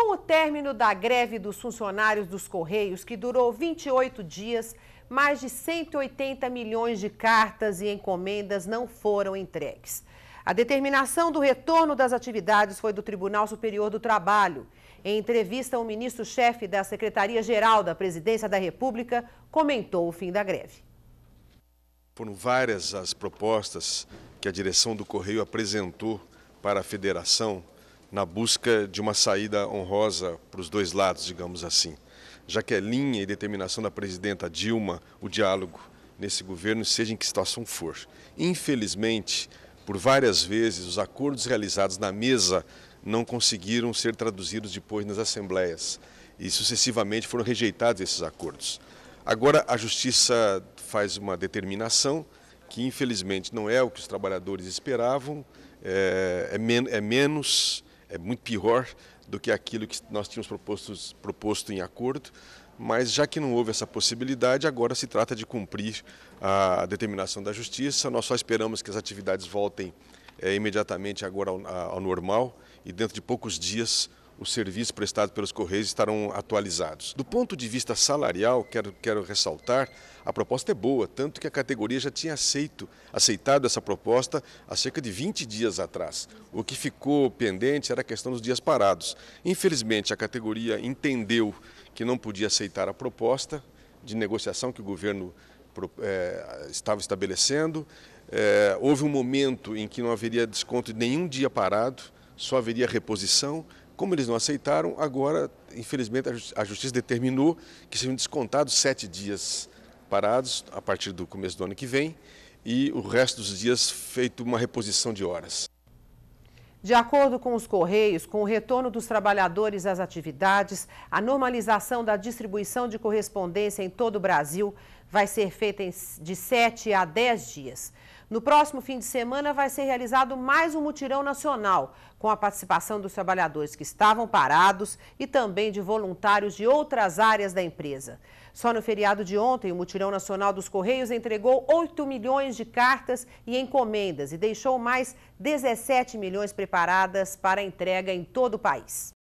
Com o término da greve dos funcionários dos Correios, que durou 28 dias, mais de 180 milhões de cartas e encomendas não foram entregues. A determinação do retorno das atividades foi do Tribunal Superior do Trabalho. Em entrevista, o ministro-chefe da Secretaria-Geral da Presidência da República comentou o fim da greve. Foram várias as propostas que a direção do Correio apresentou para a federação na busca de uma saída honrosa para os dois lados, digamos assim. Já que é linha e determinação da presidenta Dilma o diálogo nesse governo, seja em que situação for. Infelizmente, por várias vezes, os acordos realizados na mesa não conseguiram ser traduzidos depois nas assembleias e sucessivamente foram rejeitados esses acordos. Agora a justiça faz uma determinação que infelizmente não é o que os trabalhadores esperavam, é, é, men é menos é muito pior do que aquilo que nós tínhamos proposto em acordo, mas já que não houve essa possibilidade, agora se trata de cumprir a determinação da Justiça. Nós só esperamos que as atividades voltem é, imediatamente agora ao, ao normal e dentro de poucos dias os serviços prestados pelos Correios estarão atualizados. Do ponto de vista salarial, quero, quero ressaltar, a proposta é boa, tanto que a categoria já tinha aceito, aceitado essa proposta há cerca de 20 dias atrás. O que ficou pendente era a questão dos dias parados. Infelizmente, a categoria entendeu que não podia aceitar a proposta de negociação que o governo é, estava estabelecendo. É, houve um momento em que não haveria desconto de nenhum dia parado, só haveria reposição, como eles não aceitaram, agora, infelizmente, a Justiça determinou que sejam descontados sete dias parados a partir do começo do ano que vem e o resto dos dias feito uma reposição de horas. De acordo com os Correios, com o retorno dos trabalhadores às atividades, a normalização da distribuição de correspondência em todo o Brasil, vai ser feita de 7 a 10 dias. No próximo fim de semana vai ser realizado mais um mutirão nacional, com a participação dos trabalhadores que estavam parados e também de voluntários de outras áreas da empresa. Só no feriado de ontem, o Mutirão Nacional dos Correios entregou 8 milhões de cartas e encomendas e deixou mais 17 milhões preparadas para entrega em todo o país.